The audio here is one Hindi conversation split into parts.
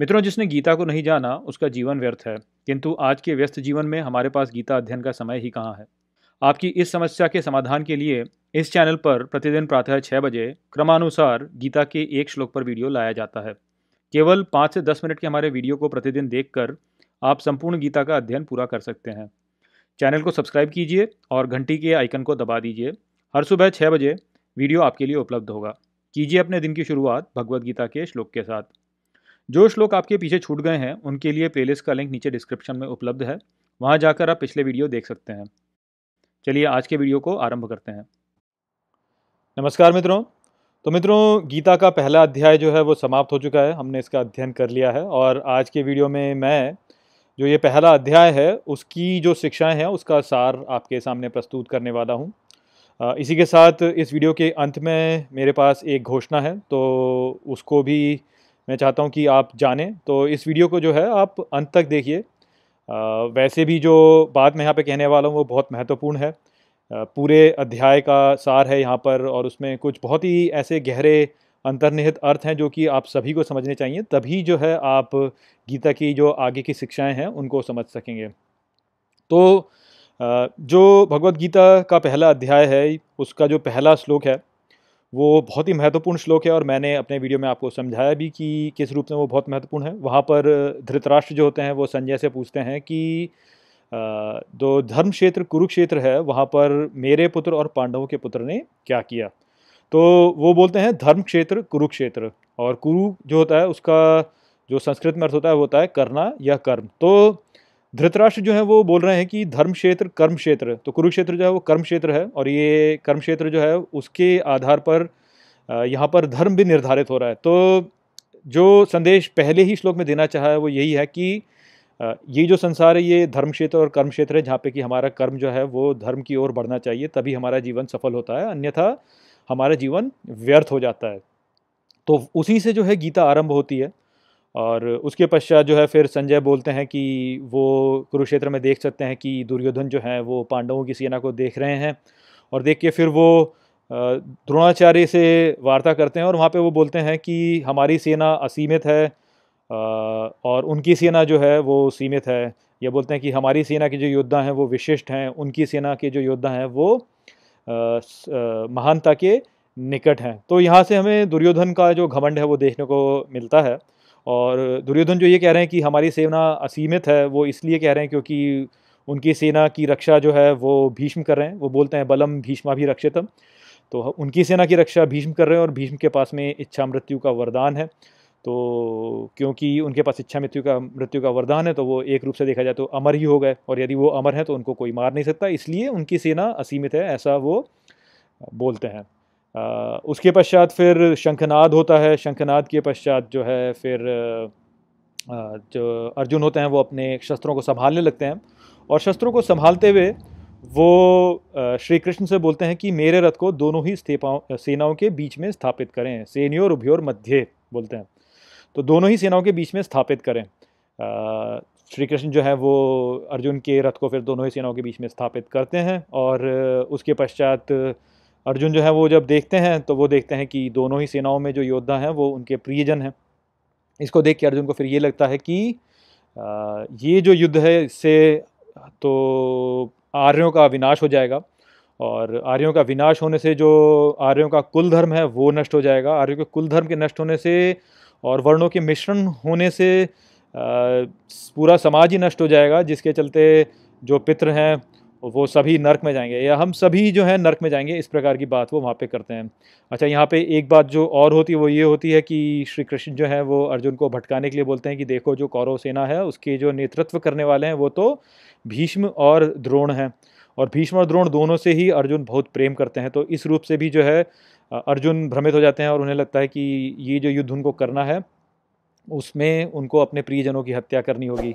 मित्रों जिसने गीता को नहीं जाना उसका जीवन व्यर्थ है किंतु आज के व्यस्त जीवन में हमारे पास गीता अध्ययन का समय ही कहाँ है आपकी इस समस्या के समाधान के लिए इस चैनल पर प्रतिदिन प्रातः छः बजे क्रमानुसार गीता के एक श्लोक पर वीडियो लाया जाता है केवल पाँच से दस मिनट के हमारे वीडियो को प्रतिदिन देखकर आप संपूर्ण गीता का अध्ययन पूरा कर सकते हैं चैनल को सब्सक्राइब कीजिए और घंटी के आइकन को दबा दीजिए हर सुबह छः बजे वीडियो आपके लिए उपलब्ध होगा कीजिए अपने दिन की शुरुआत भगवद गीता के श्लोक के साथ जो श्लोक आपके पीछे छूट गए हैं उनके लिए प्लेलिस्ट का लिंक नीचे डिस्क्रिप्शन में उपलब्ध है वहाँ जाकर आप पिछले वीडियो देख सकते हैं चलिए आज के वीडियो को आरंभ करते हैं नमस्कार मित्रों तो मित्रों गीता का पहला अध्याय जो है वो समाप्त हो चुका है हमने इसका अध्ययन कर लिया है और आज के वीडियो में मैं जो ये पहला अध्याय है उसकी जो शिक्षाएं हैं उसका सार आपके सामने प्रस्तुत करने वाला हूँ इसी के साथ इस वीडियो के अंत में मेरे पास एक घोषणा है तो उसको भी मैं चाहता हूँ कि आप जानें तो इस वीडियो को जो है आप अंत तक देखिए वैसे भी जो बात मैं यहाँ पे कहने वाला हूँ वो बहुत महत्वपूर्ण है पूरे अध्याय का सार है यहाँ पर और उसमें कुछ बहुत ही ऐसे गहरे अंतर्निहित अर्थ हैं जो कि आप सभी को समझने चाहिए तभी जो है आप गीता की जो आगे की शिक्षाएं हैं उनको समझ सकेंगे तो जो भगवत गीता का पहला अध्याय है उसका जो पहला श्लोक है वो बहुत ही महत्वपूर्ण श्लोक है और मैंने अपने वीडियो में आपको समझाया भी कि किस रूप में वो बहुत महत्वपूर्ण है वहाँ पर धृतराष्ट्र जो होते हैं वो संजय से पूछते हैं कि जो धर्म क्षेत्र कुरुक्षेत्र है वहाँ पर मेरे पुत्र और पांडवों के पुत्र ने क्या किया तो वो बोलते हैं धर्म क्षेत्र कुरुक्षेत्र और कुरु जो होता है उसका जो संस्कृत में अर्थ होता है वो होता है करना या कर्म तो धृतराष्ट्र जो है वो बोल रहे हैं कि धर्म क्षेत्र कर्म क्षेत्र तो कुरुक्षेत्र जो है वो कर्म क्षेत्र है और ये कर्म क्षेत्र जो है उसके आधार पर यहाँ पर धर्म भी निर्धारित हो रहा है तो जो संदेश पहले ही श्लोक में देना चाहा है वो यही है कि ये जो संसार है ये धर्म क्षेत्र और कर्म क्षेत्र है जहाँ पे कि हमारा कर्म जो है वो धर्म की ओर बढ़ना चाहिए तभी हमारा जीवन सफल होता है अन्यथा हमारा जीवन व्यर्थ हो जाता है तो उसी से जो है गीता आरंभ होती है और उसके पश्चात जो है फिर संजय बोलते हैं कि वो कुरुक्षेत्र में देख सकते हैं कि दुर्योधन जो है वो पांडवों की सेना को देख रहे हैं और देख के फिर वो द्रोणाचार्य से वार्ता करते हैं और वहाँ पे वो बोलते हैं कि हमारी सेना असीमित है और उनकी सेना जो है वो सीमित है या बोलते हैं कि हमारी सेना के जो योद्धा हैं वो विशिष्ट हैं उनकी सेना के जो योद्धा हैं वो महानता के निकट हैं तो यहाँ से हमें दुर्योधन का जो घमंड है वो देखने को मिलता है और दुर्योधन जो ये कह रहे हैं कि हमारी सेना असीमित है वो इसलिए कह रहे हैं क्योंकि उनकी सेना की रक्षा जो है वो भीष्म कर रहे हैं वो बोलते हैं बलम भीष्मा भी रक्षितम तो उनकी सेना की रक्षा भीष्म कर रहे हैं और भीष्म के पास में इच्छा मृत्यु का वरदान है तो क्योंकि उनके पास इच्छा मृत्यु का मृत्यु का वरदान है तो वो एक रूप से देखा जाए तो अमर ही हो गए और यदि वो अमर हैं तो उनको कोई मार नहीं सकता इसलिए उनकी सेना असीमित है ऐसा वो बोलते हैं उसके पश्चात फिर शंखनाद होता है शंखनाद के पश्चात जो है फिर जो अर्जुन होते हैं वो अपने शस्त्रों को संभालने लगते हैं और शस्त्रों को संभालते हुए वो श्री कृष्ण से बोलते हैं कि मेरे रथ को दोनों ही सेनाओं के बीच में स्थापित करें सेनियोर उभ्योर मध्य बोलते हैं तो दोनों ही सेनाओं के बीच में स्थापित करें श्री कृष्ण जो है वो अर्जुन के रथ को फिर दोनों ही सेनाओं के बीच में स्थापित करते हैं और उसके पश्चात अर्जुन जो है वो जब देखते हैं तो वो देखते हैं कि दोनों ही सेनाओं में जो योद्धा हैं वो उनके प्रियजन हैं इसको देख के अर्जुन को फिर ये लगता है कि ये जो युद्ध है इससे तो आर्यों का विनाश हो जाएगा और आर्यों का विनाश होने से जो आर्यों का कुल धर्म है वो नष्ट हो जाएगा आर्यों के कुल धर्म के नष्ट होने से और वर्णों के मिश्रण होने से पूरा समाज ही नष्ट हो जाएगा जिसके चलते जो पितृ हैं वो सभी नर्क में जाएंगे या हम सभी जो है नर्क में जाएंगे इस प्रकार की बात वो वहाँ पे करते हैं अच्छा यहाँ पे एक बात जो और होती है वो ये होती है कि श्री कृष्ण जो है वो अर्जुन को भटकाने के लिए बोलते हैं कि देखो जो कौरव सेना है उसके जो नेतृत्व करने वाले हैं वो तो भीष्म और द्रोण हैं और भीष्म और द्रोण दोनों से ही अर्जुन बहुत प्रेम करते हैं तो इस रूप से भी जो है अर्जुन भ्रमित हो जाते हैं और उन्हें लगता है कि ये जो युद्ध उनको करना है उसमें उनको अपने प्रियजनों की हत्या करनी होगी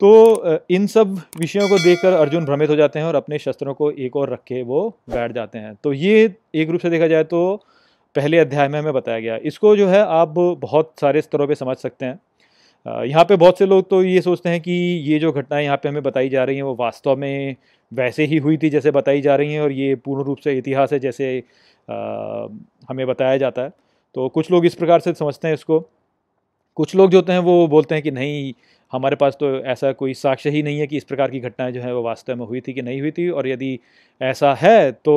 तो इन सब विषयों को देखकर अर्जुन भ्रमित हो जाते हैं और अपने शस्त्रों को एक और रख के वो बैठ जाते हैं तो ये एक रूप से देखा जाए तो पहले अध्याय में हमें बताया गया इसको जो है आप बहुत सारे स्तरों पर समझ सकते हैं यहाँ पे बहुत से लोग तो ये सोचते हैं कि ये जो घटनाएं यहाँ पे हमें बताई जा रही हैं वो वास्तव में वैसे ही हुई थी जैसे बताई जा रही हैं और ये पूर्ण रूप से इतिहास है जैसे हमें बताया जाता है तो कुछ लोग इस प्रकार से समझते हैं इसको कुछ लोग जो होते हैं वो बोलते हैं कि नहीं हमारे पास तो ऐसा कोई साक्ष्य ही नहीं है कि इस प्रकार की घटनाएं जो है वो वास्तव में हुई थी कि नहीं हुई थी और यदि ऐसा है तो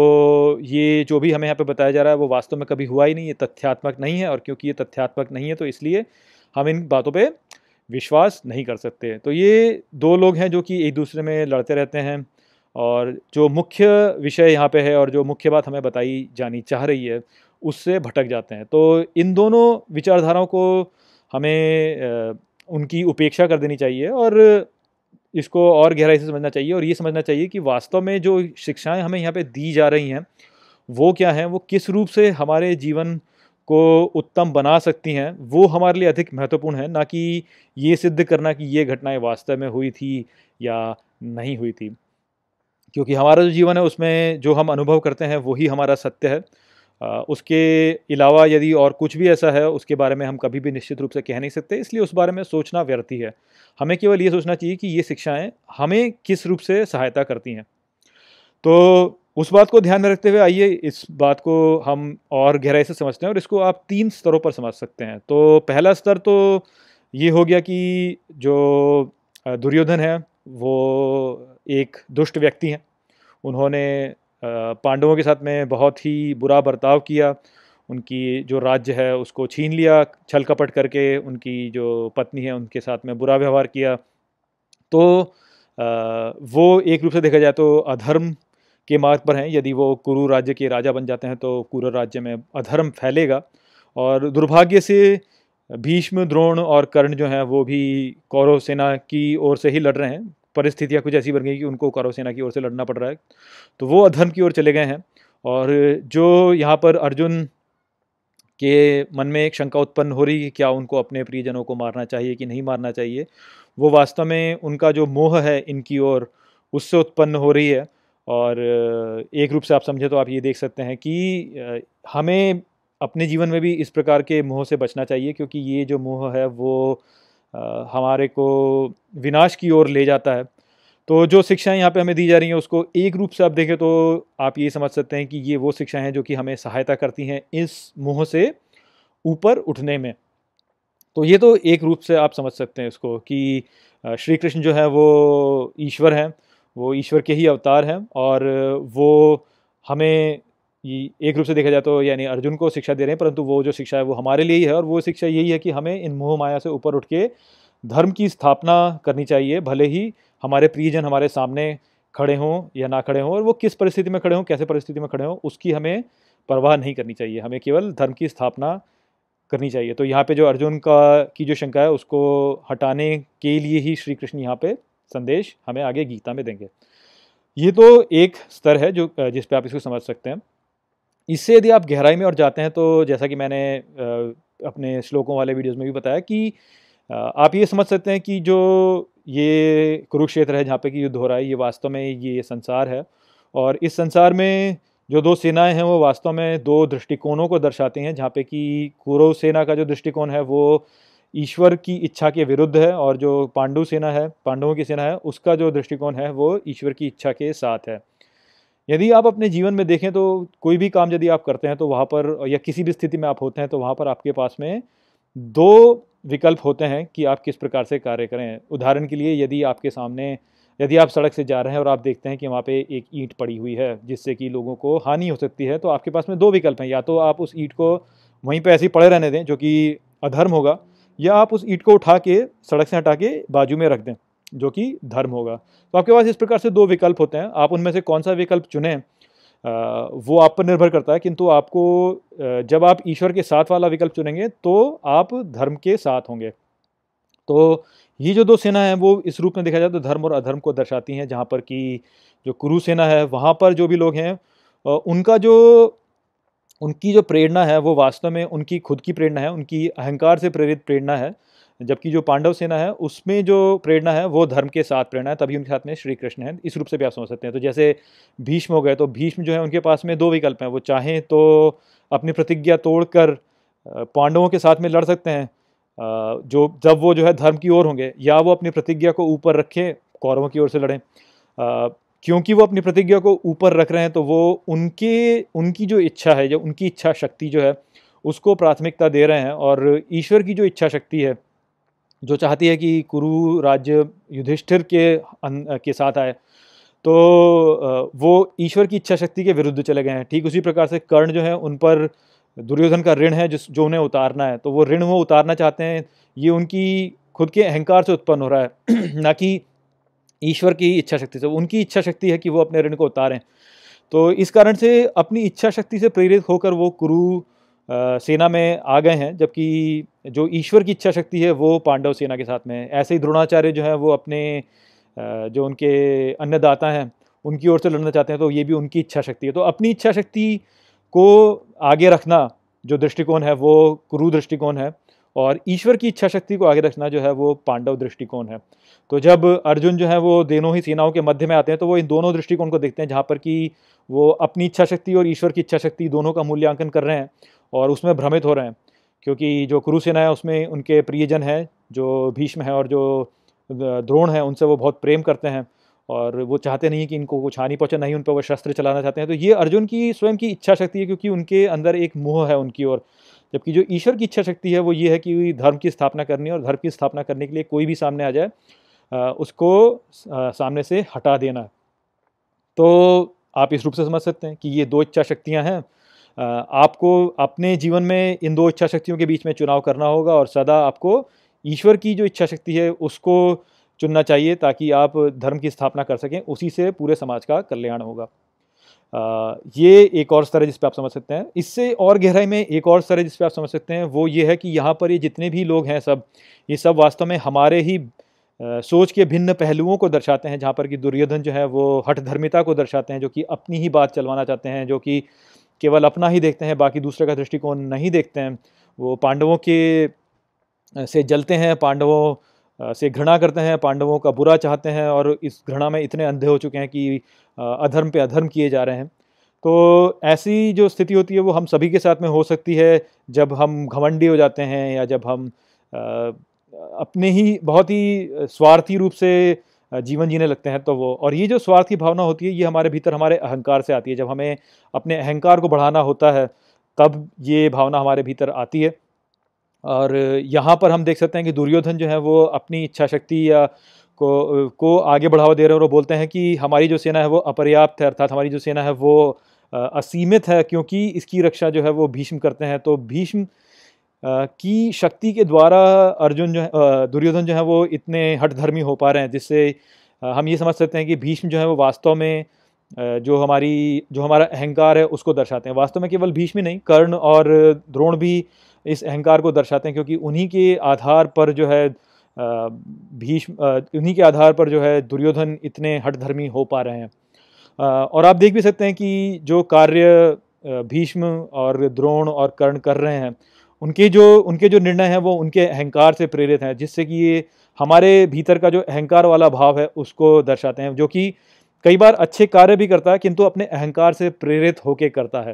ये जो भी हमें यहाँ पे बताया जा रहा है वो वास्तव में कभी हुआ ही नहीं ये तथ्यात्मक नहीं है और क्योंकि ये तथ्यात्मक नहीं है तो इसलिए हम इन बातों पर विश्वास नहीं कर सकते तो ये दो लोग हैं जो कि एक दूसरे में लड़ते रहते हैं और जो मुख्य विषय यहाँ पे है और जो मुख्य बात हमें बताई जानी चाह रही है उससे भटक जाते हैं तो इन दोनों विचारधाराओं को हमें उनकी उपेक्षा कर देनी चाहिए और इसको और गहराई से समझना चाहिए और ये समझना चाहिए कि वास्तव में जो शिक्षाएं हमें यहाँ पे दी जा रही हैं वो क्या हैं वो किस रूप से हमारे जीवन को उत्तम बना सकती हैं वो हमारे लिए अधिक महत्वपूर्ण है ना कि ये सिद्ध करना कि ये घटनाएं वास्तव में हुई थी या नहीं हुई थी क्योंकि हमारा जो जीवन है उसमें जो हम अनुभव करते हैं वही हमारा सत्य है उसके अलावा यदि और कुछ भी ऐसा है उसके बारे में हम कभी भी निश्चित रूप से कह नहीं सकते इसलिए उस बारे में सोचना व्यर्थी है हमें केवल ये सोचना चाहिए कि ये शिक्षाएँ हमें किस रूप से सहायता करती हैं तो उस बात को ध्यान में रखते हुए आइए इस बात को हम और गहराई से समझते हैं और इसको आप तीन स्तरों पर समझ सकते हैं तो पहला स्तर तो ये हो गया कि जो दुर्योधन है वो एक दुष्ट व्यक्ति हैं उन्होंने पांडवों के साथ में बहुत ही बुरा बर्ताव किया उनकी जो राज्य है उसको छीन लिया छल कपट करके उनकी जो पत्नी है उनके साथ में बुरा व्यवहार किया तो वो एक रूप से देखा जाए तो अधर्म के मार्ग पर हैं यदि वो कुरु राज्य के राजा बन जाते हैं तो कुरु राज्य में अधर्म फैलेगा और दुर्भाग्य से भीष्म द्रोण और कर्ण जो हैं वो भी कौरव सेना की ओर से ही लड़ रहे हैं परिस्थितियाँ कुछ ऐसी बन गई कि उनको कौरव सेना की ओर से लड़ना पड़ रहा है तो वो अधर्म की ओर चले गए हैं और जो यहाँ पर अर्जुन के मन में एक शंका उत्पन्न हो रही है क्या उनको अपने प्रियजनों को मारना चाहिए कि नहीं मारना चाहिए वो वास्तव में उनका जो मोह है इनकी ओर उससे उत्पन्न हो रही है और एक रूप से आप समझे तो आप ये देख सकते हैं कि हमें अपने जीवन में भी इस प्रकार के मोह से बचना चाहिए क्योंकि ये जो मोह है वो हमारे को विनाश की ओर ले जाता है तो जो शिक्षाएं यहाँ पे हमें दी जा रही हैं उसको एक रूप से आप देखें तो आप ये समझ सकते हैं कि ये वो शिक्षाएं हैं जो कि हमें सहायता करती हैं इस मुँह से ऊपर उठने में तो ये तो एक रूप से आप समझ सकते हैं इसको कि श्री कृष्ण जो है वो ईश्वर हैं वो ईश्वर के ही अवतार हैं और वो हमें एक रूप से देखा जाए तो यानी अर्जुन को शिक्षा दे रहे हैं परंतु वो जो शिक्षा है वो हमारे लिए ही है और वो शिक्षा यही है कि हमें इन मोह माया से ऊपर उठ के धर्म की स्थापना करनी चाहिए भले ही हमारे प्रियजन हमारे सामने खड़े हों या ना खड़े हों और वो किस परिस्थिति में खड़े हों कैसे परिस्थिति में खड़े हों उसकी हमें परवाह नहीं करनी चाहिए हमें केवल धर्म की स्थापना करनी चाहिए तो यहाँ पे जो अर्जुन का की जो शंका है उसको हटाने के लिए ही श्री कृष्ण यहाँ पे संदेश हमें आगे गीता में देंगे ये तो एक स्तर है जो जिस पे आप इसको समझ सकते हैं इससे यदि आप गहराई में और जाते हैं तो जैसा कि मैंने अपने श्लोकों वाले वीडियोस में भी बताया कि आप ये समझ सकते हैं कि जो ये कुरुक्षेत्र है जहाँ पे कि युद्ध हो रहा है ये वास्तव में ये संसार है और इस संसार में जो दो सेनाएं हैं वो वास्तव में दो दृष्टिकोणों को दर्शाती हैं जहाँ पे कि कौरव सेना का जो दृष्टिकोण है वो ईश्वर की इच्छा के विरुद्ध है और जो पांडु सेना है पांडवों की सेना है उसका जो दृष्टिकोण है वो ईश्वर की इच्छा के साथ है यदि आप अपने जीवन में देखें तो कोई भी काम यदि आप करते हैं तो वहाँ पर या किसी भी स्थिति में आप होते हैं तो वहाँ पर आपके पास में दो विकल्प होते हैं कि आप किस प्रकार से कार्य करें उदाहरण के लिए यदि आपके सामने यदि आप सड़क से जा रहे हैं और आप देखते हैं कि वहाँ पे एक ईंट पड़ी हुई है जिससे कि लोगों को हानि हो सकती है तो आपके पास में दो विकल्प हैं या तो आप उस ईंट को वहीं पे ऐसे ही पड़े रहने दें जो कि अधर्म होगा या आप उस ईंट को उठा के सड़क से हटा के बाजू में रख दें जो कि धर्म होगा तो आपके पास इस प्रकार से दो विकल्प होते हैं आप उनमें से कौन सा विकल्प चुने वो आप पर निर्भर करता है किंतु आपको जब आप ईश्वर के साथ वाला विकल्प चुनेंगे तो आप धर्म के साथ होंगे तो ये जो दो सेना है वो इस रूप में देखा जाए तो धर्म और अधर्म को दर्शाती हैं जहाँ पर कि जो कुरु सेना है वहाँ पर जो भी लोग हैं उनका जो उनकी जो प्रेरणा है वो वास्तव में उनकी खुद की प्रेरणा है उनकी अहंकार से प्रेरित प्रेरणा है जबकि जो पांडव सेना है उसमें जो प्रेरणा है वो धर्म के साथ प्रेरणा है तभी उनके साथ में श्री कृष्ण है इस रूप से भी आप समझ सकते हैं तो जैसे भीष्म हो गए तो भीष्म जो है उनके पास में दो विकल्प हैं वो चाहें तो अपनी प्रतिज्ञा तोड़कर पांडवों के साथ में लड़ सकते हैं जो जब वो जो है धर्म की ओर होंगे या वो अपनी प्रतिज्ञा को ऊपर रखें कौरवों की ओर से लड़ें क्योंकि वो अपनी प्रतिज्ञा को ऊपर रख रहे हैं तो वो उनके उनकी जो इच्छा है जो उनकी इच्छा शक्ति जो है उसको प्राथमिकता दे रहे हैं और ईश्वर की जो इच्छा शक्ति है जो चाहती है कि कुरु राज्य युधिष्ठिर के अं, के साथ आए तो वो ईश्वर की इच्छा शक्ति के विरुद्ध चले गए हैं ठीक उसी प्रकार से कर्ण जो है उन पर दुर्योधन का ऋण है जिस जो उन्हें उतारना है तो वो ऋण वो उतारना चाहते हैं ये उनकी खुद के अहंकार से उत्पन्न हो रहा है ना कि ईश्वर की इच्छा शक्ति से उनकी इच्छा शक्ति है कि वो अपने ऋण को उतारें तो इस कारण से अपनी इच्छा शक्ति से प्रेरित होकर वो कुरु सेना में आ गए हैं जबकि जो ईश्वर की इच्छा शक्ति है वो पांडव सेना के साथ में है ऐसे ही द्रोणाचार्य जो है वो अपने जो उनके अन्नदाता हैं उनकी ओर से लड़ना चाहते हैं तो ये भी उनकी इच्छा शक्ति है तो अपनी इच्छा शक्ति को आगे रखना जो दृष्टिकोण है वो कुरु दृष्टिकोण है और ईश्वर की इच्छा शक्ति को आगे रखना जो है वो पांडव दृष्टिकोण है तो जब अर्जुन जो है वो दोनों ही सेनाओं के मध्य में आते हैं तो वो इन दोनों दृष्टिकोण को देखते हैं जहाँ पर कि वो अपनी इच्छा शक्ति और ईश्वर की इच्छा शक्ति दोनों का मूल्यांकन कर रहे हैं और उसमें भ्रमित हो रहे हैं क्योंकि जो कुरुसेना है उसमें उनके प्रियजन है जो भीष्म है और जो द्रोण है उनसे वो बहुत प्रेम करते हैं और वो चाहते नहीं कि इनको कुछ हानि पहुँचे नहीं उन पर वो शस्त्र चलाना चाहते हैं तो ये अर्जुन की स्वयं की इच्छा शक्ति है क्योंकि उनके अंदर एक मोह है उनकी ओर जबकि जो ईश्वर की इच्छा शक्ति है वो ये है कि धर्म की स्थापना करनी और धर्म की स्थापना करने के लिए कोई भी सामने आ जाए उसको सामने से हटा देना तो आप इस रूप से समझ सकते हैं कि ये दो इच्छा शक्तियाँ हैं आपको अपने जीवन में इन दो इच्छा शक्तियों के बीच में चुनाव करना होगा और सदा आपको ईश्वर की जो इच्छा शक्ति है उसको चुनना चाहिए ताकि आप धर्म की स्थापना कर सकें उसी से पूरे समाज का कल्याण होगा आ, ये एक और स्तर है जिस पर आप समझ सकते हैं इससे और गहराई में एक और स्तर है जिस पर आप समझ सकते हैं वो ये है कि यहाँ पर ये जितने भी लोग हैं सब ये सब वास्तव में हमारे ही आ, सोच के भिन्न पहलुओं को दर्शाते हैं जहाँ पर कि दुर्योधन जो है वो हठधर्मिता को दर्शाते हैं जो कि अपनी ही बात चलवाना चाहते हैं जो कि केवल अपना ही देखते हैं बाकी दूसरे का दृष्टिकोण नहीं देखते हैं वो पांडवों के से जलते हैं पांडवों से घृणा करते हैं पांडवों का बुरा चाहते हैं और इस घृणा में इतने अंधे हो चुके हैं कि अधर्म पे अधर्म किए जा रहे हैं तो ऐसी जो स्थिति होती है वो हम सभी के साथ में हो सकती है जब हम घमंडी हो जाते हैं या जब हम अपने ही बहुत ही स्वार्थी रूप से जीवन जीने लगते हैं तो वो और ये जो स्वार्थ की भावना होती है ये हमारे भीतर हमारे अहंकार से आती है जब हमें अपने अहंकार को बढ़ाना होता है तब ये भावना हमारे भीतर आती है और यहाँ पर हम देख सकते हैं कि दुर्योधन जो है वो अपनी इच्छा शक्ति या को को आगे बढ़ावा दे रहे हैं और वो बोलते हैं कि हमारी जो सेना है वो अपर्याप्त है अर्थात हमारी जो सेना है वो असीमित है क्योंकि इसकी रक्षा जो है वो भीष्म करते हैं तो भीष्म की शक्ति के द्वारा अर्जुन जो है दुर्योधन जो है वो इतने हठधर्मी हो पा रहे हैं जिससे हम ये समझ सकते हैं कि भीष्म जो है वो वास्तव में जो हमारी जो हमारा अहंकार है उसको दर्शाते हैं वास्तव में केवल भीष्म नहीं कर्ण और द्रोण भी इस अहंकार को दर्शाते हैं क्योंकि उन्हीं के आधार पर जो है भीष्म उन्हीं के आधार पर जो है दुर्योधन इतने धर्मी हो पा रहे हैं और आप देख भी सकते हैं कि जो कार्य भीष्म और द्रोण और कर्ण कर रहे हैं उनके जो उनके जो निर्णय हैं वो उनके अहंकार से प्रेरित हैं जिससे कि ये हमारे भीतर का जो अहंकार वाला भाव है उसको दर्शाते हैं जो कि कई बार अच्छे कार्य भी करता है किंतु अपने अहंकार से प्रेरित होके करता है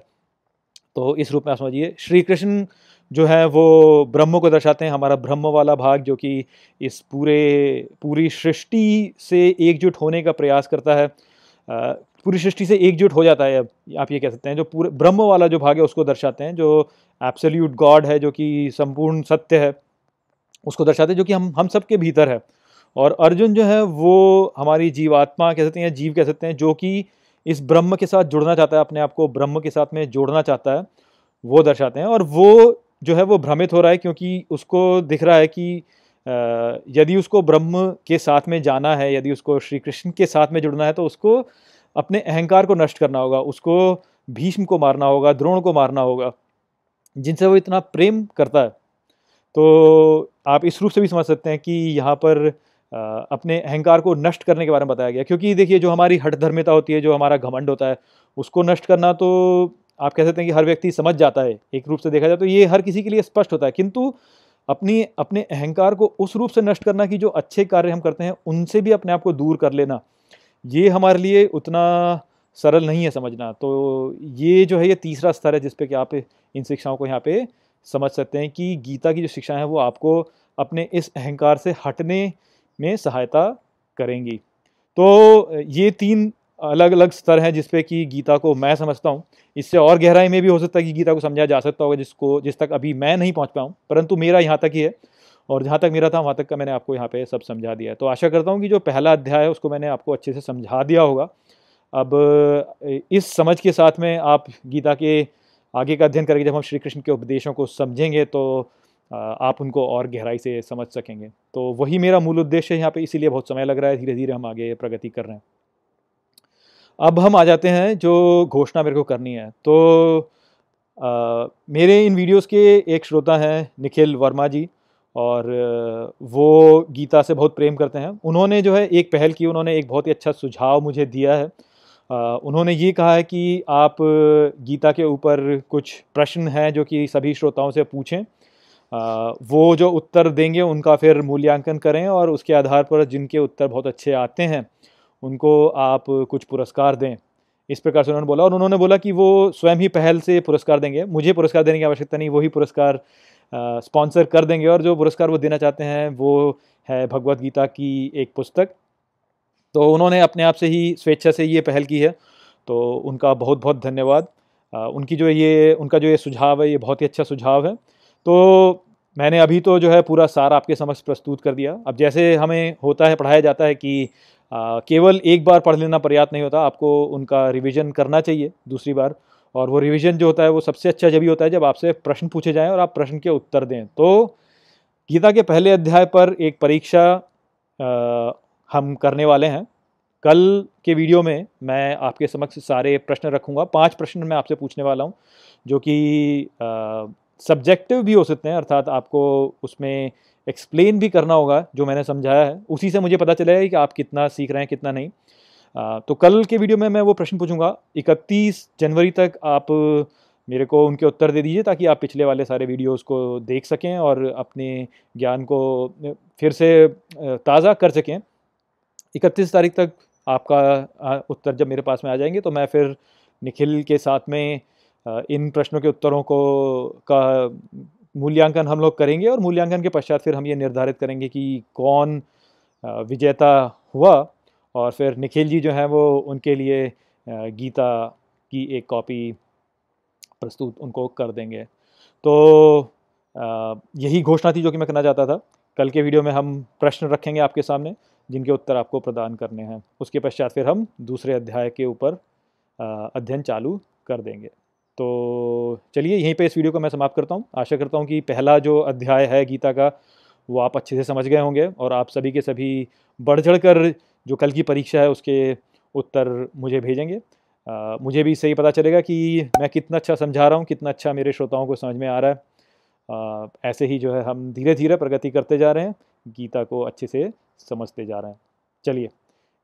तो इस रूप में समझिए श्री कृष्ण जो है वो ब्रह्म को दर्शाते हैं हमारा ब्रह्म वाला भाग जो कि इस पूरे पूरी सृष्टि से एकजुट होने का प्रयास करता है पूरी सृष्टि से एकजुट हो जाता है अब आप ये कह सकते हैं जो पूरे ब्रह्म वाला जो भाग है उसको दर्शाते हैं जो एब्सोल्यूट गॉड है जो कि संपूर्ण सत्य है उसको दर्शाते हैं जो कि हम हम सब के भीतर है और अर्जुन जो है वो हमारी जीवात्मा कह सकते हैं जीव कह सकते हैं जो कि इस ब्रह्म के साथ जुड़ना चाहता है अपने आप को ब्रह्म के साथ में जोड़ना चाहता है वो दर्शाते हैं और वो जो है वो भ्रमित हो रहा है क्योंकि उसको दिख रहा है कि यदि उसको ब्रह्म के साथ में जाना है यदि उसको श्री कृष्ण के साथ में जुड़ना है तो उसको अपने अहंकार को नष्ट करना होगा उसको भीष्म को मारना होगा द्रोण को मारना होगा जिनसे वो इतना प्रेम करता है तो आप इस रूप से भी समझ सकते हैं कि यहाँ पर अपने अहंकार को नष्ट करने के बारे में बताया गया क्योंकि देखिए जो हमारी हट धर्मिता होती है जो हमारा घमंड होता है उसको नष्ट करना तो आप कह सकते हैं कि हर व्यक्ति समझ जाता है एक रूप से देखा जाए तो ये हर किसी के लिए स्पष्ट होता है किंतु अपनी अपने अहंकार को उस रूप से नष्ट करना कि जो अच्छे कार्य हम करते हैं उनसे भी अपने आप को दूर कर लेना ये हमारे लिए उतना सरल नहीं है समझना तो ये जो है ये तीसरा स्तर है जिसपे कि आप इन शिक्षाओं को यहाँ पे समझ सकते हैं कि गीता की जो शिक्षा है वो आपको अपने इस अहंकार से हटने में सहायता करेंगी तो ये तीन अलग अलग स्तर हैं जिसपे कि गीता को मैं समझता हूँ इससे और गहराई में भी हो सकता है कि गीता को समझा जा सकता होगा जिसको जिस तक अभी मैं नहीं पहुँच पाऊँ परंतु मेरा यहाँ तक ही है और जहाँ तक मेरा था वहाँ तक का मैंने आपको यहाँ पे सब समझा दिया है तो आशा करता हूँ कि जो पहला अध्याय है उसको मैंने आपको अच्छे से समझा दिया होगा अब इस समझ के साथ में आप गीता के आगे का अध्ययन करके जब हम श्री कृष्ण के उपदेशों को समझेंगे तो आप उनको और गहराई से समझ सकेंगे तो वही मेरा मूल उद्देश्य है यहाँ पे इसीलिए बहुत समय लग रहा है धीरे धीरे हम आगे प्रगति कर रहे हैं अब हम आ जाते हैं जो घोषणा मेरे को करनी है तो आ, मेरे इन वीडियोस के एक श्रोता हैं निखिल वर्मा जी और वो गीता से बहुत प्रेम करते हैं उन्होंने जो है एक पहल की उन्होंने एक बहुत ही अच्छा सुझाव मुझे दिया है उन्होंने ये कहा है कि आप गीता के ऊपर कुछ प्रश्न हैं जो कि सभी श्रोताओं से पूछें वो जो उत्तर देंगे उनका फिर मूल्यांकन करें और उसके आधार पर जिनके उत्तर बहुत अच्छे आते हैं उनको आप कुछ पुरस्कार दें इस प्रकार से उन्होंने बोला और उन्होंने बोला कि वो स्वयं ही पहल से पुरस्कार देंगे मुझे पुरस्कार देने की आवश्यकता नहीं वही पुरस्कार स्पॉन्सर कर देंगे और जो पुरस्कार वो देना चाहते हैं वो है भगवत गीता की एक पुस्तक तो उन्होंने अपने आप से ही स्वेच्छा से ये पहल की है तो उनका बहुत बहुत धन्यवाद उनकी जो ये उनका जो ये सुझाव है ये बहुत ही अच्छा सुझाव है तो मैंने अभी तो जो है पूरा सार आपके समक्ष प्रस्तुत कर दिया अब जैसे हमें होता है पढ़ाया जाता है कि आ, केवल एक बार पढ़ लेना पर्याप्त नहीं होता आपको उनका रिवीजन करना चाहिए दूसरी बार और वो रिवीजन जो होता है वो सबसे अच्छा जब ही होता है जब आपसे प्रश्न पूछे जाएं और आप प्रश्न के उत्तर दें तो गीता के पहले अध्याय पर एक परीक्षा हम करने वाले हैं कल के वीडियो में मैं आपके समक्ष सारे प्रश्न रखूँगा पाँच प्रश्न मैं आपसे पूछने वाला हूँ जो कि सब्जेक्टिव भी हो सकते हैं अर्थात आपको उसमें एक्सप्लेन भी करना होगा जो मैंने समझाया है उसी से मुझे पता चलेगा कि आप कितना सीख रहे हैं कितना नहीं आ, तो कल के वीडियो में मैं वो प्रश्न पूछूंगा 31 जनवरी तक आप मेरे को उनके उत्तर दे दीजिए ताकि आप पिछले वाले सारे वीडियोस को देख सकें और अपने ज्ञान को फिर से ताज़ा कर सकें इकतीस तारीख तक आपका उत्तर जब मेरे पास में आ जाएंगे तो मैं फिर निखिल के साथ में इन प्रश्नों के उत्तरों को का मूल्यांकन हम लोग करेंगे और मूल्यांकन के पश्चात फिर हम ये निर्धारित करेंगे कि कौन विजेता हुआ और फिर निखिल जी जो हैं वो उनके लिए गीता की एक कॉपी प्रस्तुत उनको कर देंगे तो यही घोषणा थी जो कि मैं करना चाहता था कल के वीडियो में हम प्रश्न रखेंगे आपके सामने जिनके उत्तर आपको प्रदान करने हैं उसके पश्चात फिर हम दूसरे अध्याय के ऊपर अध्ययन चालू कर देंगे तो चलिए यहीं पे इस वीडियो को मैं समाप्त करता हूँ आशा करता हूँ कि पहला जो अध्याय है गीता का वो आप अच्छे से समझ गए होंगे और आप सभी के सभी बढ़ चढ़ कर जो कल की परीक्षा है उसके उत्तर मुझे भेजेंगे आ, मुझे भी सही पता चलेगा कि मैं कितना अच्छा समझा रहा हूँ कितना अच्छा मेरे श्रोताओं को समझ में आ रहा है आ, ऐसे ही जो है हम धीरे धीरे प्रगति करते जा रहे हैं गीता को अच्छे से समझते जा रहे हैं चलिए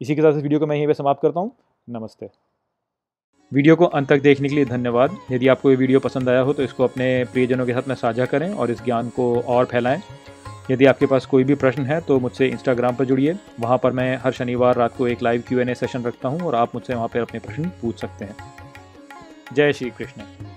इसी के साथ इस वीडियो को मैं यहीं पर समाप्त करता हूँ नमस्ते वीडियो को अंत तक देखने के लिए धन्यवाद यदि आपको ये वीडियो पसंद आया हो तो इसको अपने प्रियजनों के साथ में साझा करें और इस ज्ञान को और फैलाएं यदि आपके पास कोई भी प्रश्न है तो मुझसे इंस्टाग्राम पर जुड़िए वहाँ पर मैं हर शनिवार रात को एक live Q and A session रखता हूँ और आप मुझसे वहाँ पर अपने प्रश्न पूछ सकते हैं जय श्री कृष्ण